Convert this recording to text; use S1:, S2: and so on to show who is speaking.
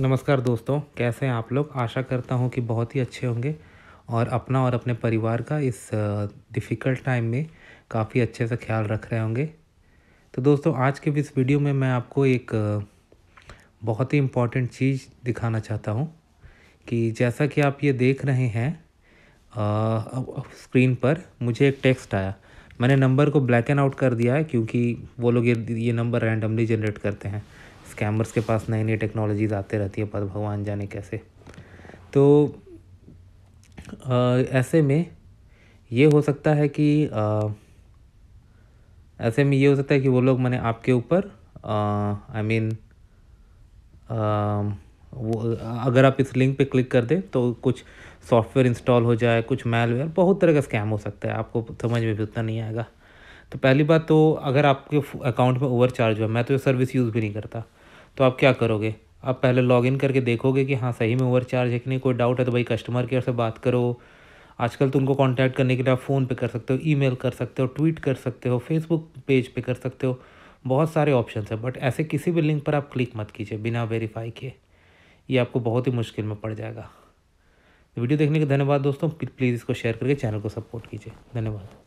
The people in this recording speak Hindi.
S1: नमस्कार दोस्तों कैसे हैं आप लोग आशा करता हूँ कि बहुत ही अच्छे होंगे और अपना और अपने परिवार का इस डिफ़िकल्ट टाइम में काफ़ी अच्छे से ख्याल रख रहे होंगे तो दोस्तों आज के इस वीडियो में मैं आपको एक बहुत ही इम्पॉर्टेंट चीज़ दिखाना चाहता हूँ कि जैसा कि आप ये देख रहे हैं स्क्रीन पर मुझे एक टेक्स्ट आया मैंने नंबर को ब्लैक एंड आउट कर दिया है क्योंकि वो लोग ये ये नंबर रैंडमली जनरेट करते हैं स्कैमर्स के पास नई नई टेक्नोलॉजीज़ आते रहती है पर भगवान जाने कैसे तो आ, ऐसे में ये हो सकता है कि आ, ऐसे में ये हो सकता है कि वो लोग मैंने आपके ऊपर आई मीन वो अगर आप इस लिंक पे क्लिक कर दें तो कुछ सॉफ्टवेयर इंस्टॉल हो जाए कुछ मेलवेयर बहुत तरह का स्कैम हो सकता है आपको समझ में भी उतना नहीं आएगा तो पहली बात तो अगर आपके अकाउंट में ओवर चार्ज हुआ मैं तो सर्विस यूज़ भी नहीं करता तो आप क्या करोगे आप पहले लॉगिन करके देखोगे कि हाँ सही में ओवर चार्ज है कि नहीं कोई डाउट है तो भाई कस्टमर केयर से बात करो आजकल तो उनको कांटेक्ट करने के लिए आप फ़ोन पे कर सकते हो ईमेल कर सकते हो ट्वीट कर सकते हो फेसबुक पेज पे कर सकते हो बहुत सारे ऑप्शन है बट ऐसे किसी भी लिंक पर आप क्लिक मत कीजिए बिना वेरीफाई किए ये आपको बहुत ही मुश्किल में पड़ जाएगा वीडियो देखने के धन्यवाद दोस्तों प्लीज़ इसको शेयर करके चैनल को सपोर्ट कीजिए धन्यवाद